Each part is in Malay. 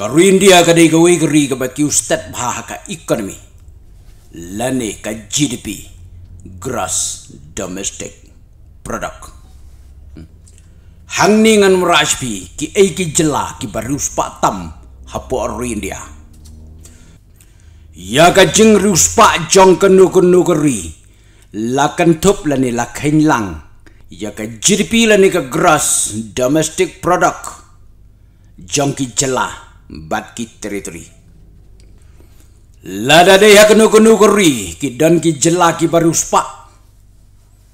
Karu India kadai kawai kari kabat ki ustad bahaha ka ekonomi. Lani ka GDP. Gross Domestic Product. Hmm. Hang ni ngan merajpi ki eki jela ki baru patam hapu aru India. Ya ka jeng riu sepak jong kenu kenu kari. Lakan top lani lakain lang. Ya ka GDP lani ka gross domestic product. Jong ki jela batki teritori. Lada deh ya kenu kenu kuri, ki dan ki jelaki baru spak.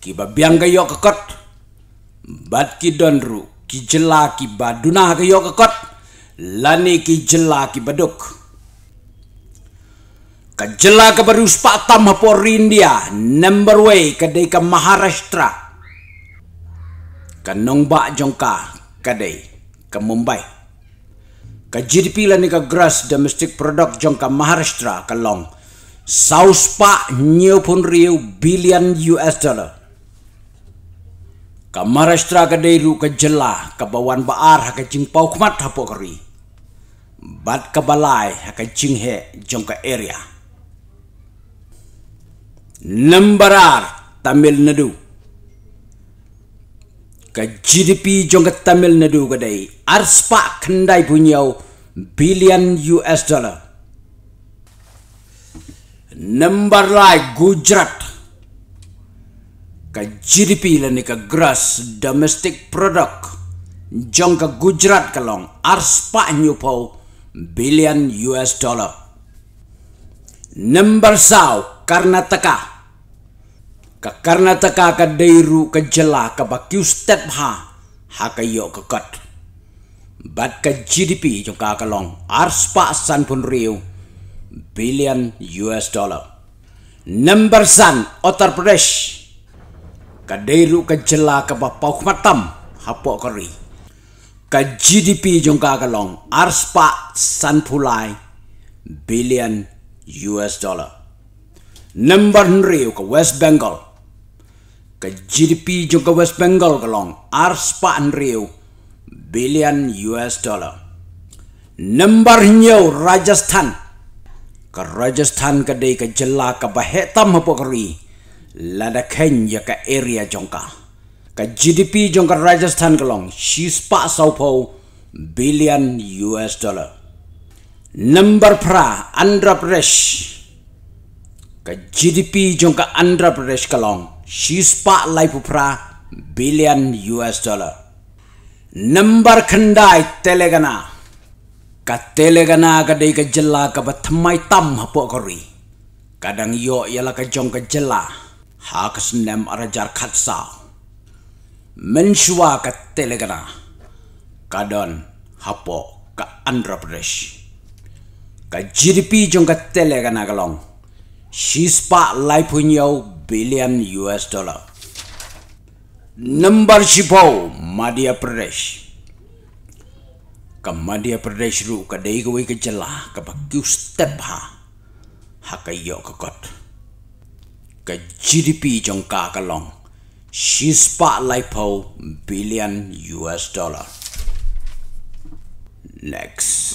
Ki babiang kayo kekot, bat ki don ru, ki jelaki baduna kekot, lani ki jelaki baduk. Ka jelaki baru spak tamah por India, number way kadek ka Maharashtra. Kanong bak jongka kadek ka Mumbai ke GDP lah ni ke gross domestic product jangka Maharashtra ke long saus pak pun riu billion US dollar ke Maharashtra ke deru ke jelah ke bawan baar ke jimpau kumat hapok keri bat ke balai ke jinghe jangka area number Nembarar Tamil Nadu ka GDP jonga Tamil Nadu ga dai arspa khandai bunyau billion US dollar number lai Gujarat ka GDP la ni ka gross domestic product jonga Gujarat kalong arspa nyupau billion US dollar number sau Karnataka ka Karnataka ka Deiru ka Jela ka Bakiu step ha ha ka yo ka kat bat ka GDP jong ka kalong arspa san pun riu billion US dollar number san Uttar Pradesh ka Deiru ka Jela ka Bapak Matam ha po ka ri ka GDP jong ka kalong arspa san pulai billion US dollar Number 3 ke West Bengal ke GDP juga West Bengal kelong arspa anrio billion US dollar. Nembar nyau Rajasthan ke Rajasthan ke dek jela ke bahetam hapokri lada kenya ke area jongka ke GDP jongka Rajasthan kelong shispa saupo billion US dollar. Nembar pra Andhra Pradesh ke GDP jongka Andhra Pradesh kelong शीस्पालाई पुप्रा billion US dollar number खंडा तेलंगाना का तेलंगाना का देख जल्ला का बत्तमाई तम हपो करी कदंग यो यला का जंग का जल्ला हाकस नेम अरजार खत्सा मंशुआ का तेलंगाना कदन हपो का आंध्र प्रदेश का जीडीपी जंग का तेलंगाना का लॉन्ग शीस्पा लाइफ हुई billion US dollar. Nombor sipau Madhya Pradesh. Ka Madhya Pradesh ru ka dei gwei ka jala ka ba kyu step ha. Ha ka yo kot. Ka GDP jong ka ka long. She spotlight po billion US dollar. Next.